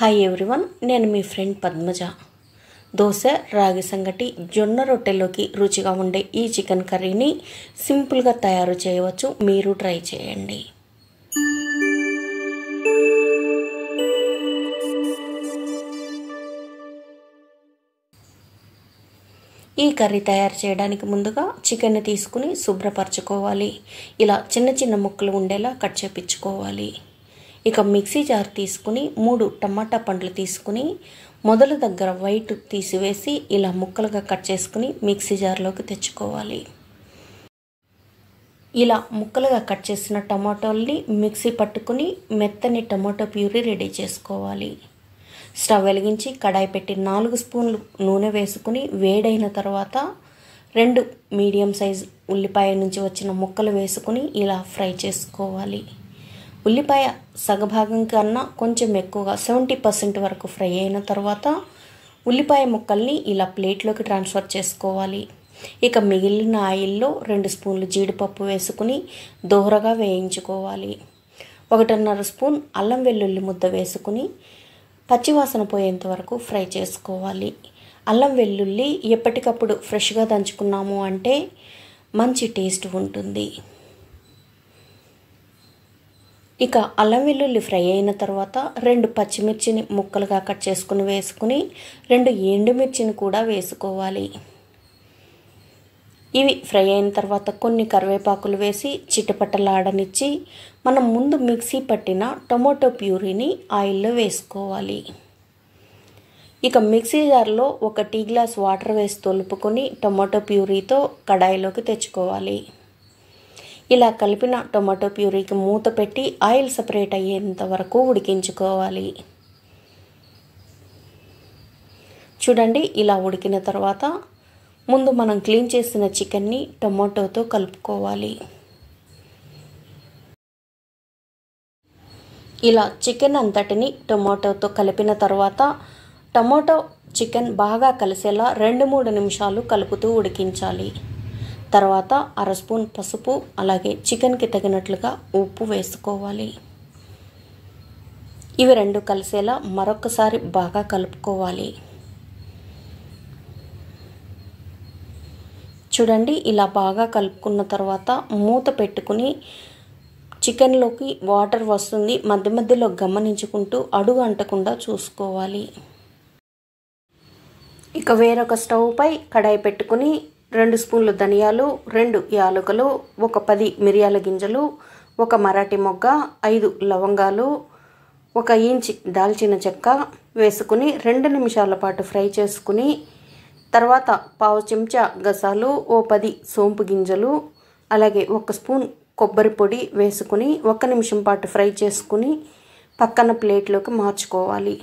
hi everyone నేను మీ friend Padmaja dosa రాగి సంగటి జొన్న రొట్టెలోకి రుచిగా ఉండే ఈ చికెన్ కర్రీని సింపుల్గా తయారు చేయవచ్చు మీరు ట్రై చేయండి ఈ కర్రీ తయారు చేయడానికి ముందుగా చికెన్ తీసుకుని శుభ్రపరచుకోవాలి ఇలా చిన్న చిన్న ముక్కలు ఉండేలా కట్ చేపించుకోవాలి ఇక మిక్సీ జార్ తీసుకుని మూడు టమాటా పండ్లు తీసుకుని మొదలు దగ్గర వైట్ తీసివేసి ఇలా ముక్కలుగా కట్ చేసుకుని మిక్సీ జార్లోకి తెచ్చుకోవాలి ఇలా ముక్కలుగా కట్ చేసిన టమాటోల్ని మిక్సీ పట్టుకుని మెత్తని టమాటో ప్యూరీ రెడీ చేసుకోవాలి స్టవ్ వెలిగించి కడాయి పెట్టి నాలుగు స్పూన్లు నూనె వేసుకుని వేడైన తర్వాత రెండు మీడియం సైజ్ ఉల్లిపాయ నుంచి వచ్చిన ముక్కలు వేసుకుని ఇలా ఫ్రై చేసుకోవాలి ఉల్లిపాయ సగభాగం కన్నా కొంచెం ఎక్కువగా సెవెంటీ పర్సెంట్ వరకు ఫ్రై అయిన తర్వాత ఉల్లిపాయ ముక్కల్ని ఇలా ప్లేట్లోకి ట్రాన్స్ఫర్ చేసుకోవాలి ఇక మిగిలిన ఆయిల్లో రెండు స్పూన్లు జీడిపప్పు వేసుకుని దోరగా వేయించుకోవాలి ఒకటిన్నర స్పూన్ అల్లం వెల్లుల్లి ముద్ద వేసుకుని పచ్చివాసన పోయేంత వరకు ఫ్రై చేసుకోవాలి అల్లం వెల్లుల్లి ఎప్పటికప్పుడు ఫ్రెష్గా దంచుకున్నాము అంటే మంచి టేస్ట్ ఉంటుంది ఇక అల్లం వెల్లుల్లి ఫ్రై అయిన తర్వాత రెండు పచ్చిమిర్చిని ముక్కలుగా కట్ చేసుకుని వేసుకుని రెండు ఎండుమిర్చిని కూడా వేసుకోవాలి ఇవి ఫ్రై అయిన తర్వాత కొన్ని కరివేపాకులు వేసి చిటపటలాడనిచ్చి మనం ముందు మిక్సీ పట్టిన టొమాటో ప్యూరీని ఆయిల్లో వేసుకోవాలి ఇక మిక్సీ జార్లో ఒక టీ గ్లాస్ వాటర్ వేసి తొలుపుకొని టొమాటో ప్యూరీతో కడాయిలోకి తెచ్చుకోవాలి ఇలా కలిపిన టొమాటో ప్యూరీకి మూత పెట్టి ఆయిల్ సపరేట్ అయ్యేంత వరకు ఉడికించుకోవాలి చూడండి ఇలా ఉడికిన తర్వాత ముందు మనం క్లీన్ చేసిన చికెన్ని టొమాటోతో కలుపుకోవాలి ఇలా చికెన్ అంతటిని టొమాటోతో కలిపిన తర్వాత టొమాటో చికెన్ బాగా కలిసేలా రెండు మూడు నిమిషాలు కలుపుతూ ఉడికించాలి తర్వాత అర స్పూన్ పసుపు అలాగే చికెన్కి తగినట్లుగా ఉప్పు వేసుకోవాలి ఇవి రెండు కలిసేలా మరొకసారి బాగా కలుపుకోవాలి చూడండి ఇలా బాగా కలుపుకున్న తర్వాత మూత పెట్టుకుని చికెన్లోకి వాటర్ వస్తుంది మధ్య మధ్యలో గమనించుకుంటూ అడుగు అంటకుండా చూసుకోవాలి ఇక వేరొక స్టవ్ పై కడాయి పెట్టుకుని రెండు స్పూన్లు ధనియాలు రెండు యాలకులు ఒక పది మిరియాల గింజలు ఒక మరాఠీ మొగ్గ ఐదు లవంగాలు ఒక ఇంచ్ దాల్చిన చెక్క వేసుకుని రెండు నిమిషాల పాటు ఫ్రై చేసుకుని తర్వాత పావు చెంచా గసాలు ఓ పది సోంపు గింజలు అలాగే ఒక స్పూన్ కొబ్బరి పొడి వేసుకుని ఒక నిమిషం పాటు ఫ్రై చేసుకుని పక్కన ప్లేట్లోకి మార్చుకోవాలి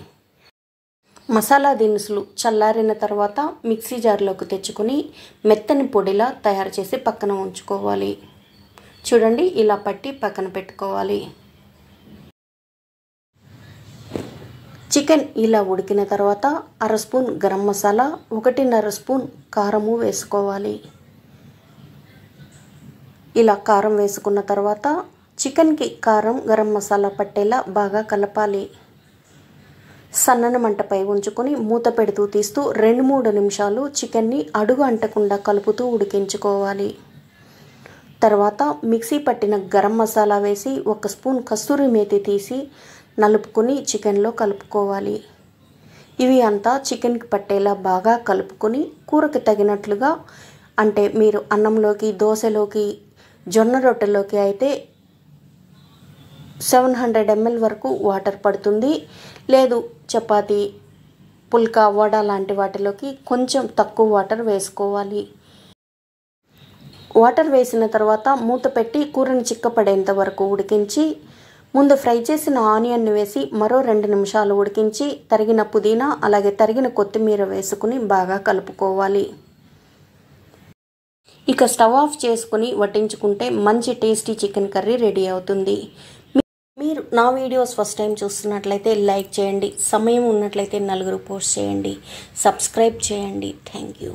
మసాలా దినుసులు చల్లారిన తర్వాత మిక్సీ జార్లోకి తెచ్చుకొని మెత్తని పొడిలా తయారు చేసి పక్కన ఉంచుకోవాలి చూడండి ఇలా పట్టి పక్కన పెట్టుకోవాలి చికెన్ ఇలా ఉడికిన తర్వాత అర స్పూన్ గరం మసాలా ఒకటిన్నర స్పూన్ కారము వేసుకోవాలి ఇలా కారం వేసుకున్న తర్వాత చికెన్కి కారం గరం మసాలా పట్టేలా బాగా కలపాలి సన్నని మంటపై ఉంచుకొని మూత పెడుతూ తీస్తూ రెండు మూడు నిమిషాలు చికెన్ని అడుగు అంటకుండా కలుపుతూ ఉడికించుకోవాలి తర్వాత మిక్సీ పట్టిన గరం మసాలా వేసి ఒక స్పూన్ కస్తూరి మేతి తీసి నలుపుకొని చికెన్లో కలుపుకోవాలి ఇవి అంతా చికెన్కి పట్టేలా బాగా కలుపుకొని కూరకి తగినట్లుగా అంటే మీరు అన్నంలోకి దోశలోకి జొన్న రొట్టెలోకి అయితే సెవెన్ హండ్రెడ్ ఎంఎల్ వరకు వాటర్ పడుతుంది లేదు చపాతి పుల్కా వడ లాంటి వాటిలోకి కొంచెం తక్కువ వాటర్ వేసుకోవాలి వాటర్ వేసిన తర్వాత మూత పెట్టి కూరని పడేంత వరకు ఉడికించి ముందు ఫ్రై చేసిన ఆనియన్ని వేసి మరో రెండు నిమిషాలు ఉడికించి తరిగిన పుదీనా అలాగే తరిగిన కొత్తిమీర వేసుకుని బాగా కలుపుకోవాలి ఇక స్టవ్ ఆఫ్ చేసుకుని వడ్డించుకుంటే మంచి టేస్టీ చికెన్ కర్రీ రెడీ అవుతుంది మీరు నా వీడియోస్ ఫస్ట్ టైం చూస్తున్నట్లయితే లైక్ చేయండి సమయం ఉన్నట్లయితే నలుగురు పోస్ట్ చేయండి సబ్స్క్రైబ్ చేయండి థ్యాంక్ యూ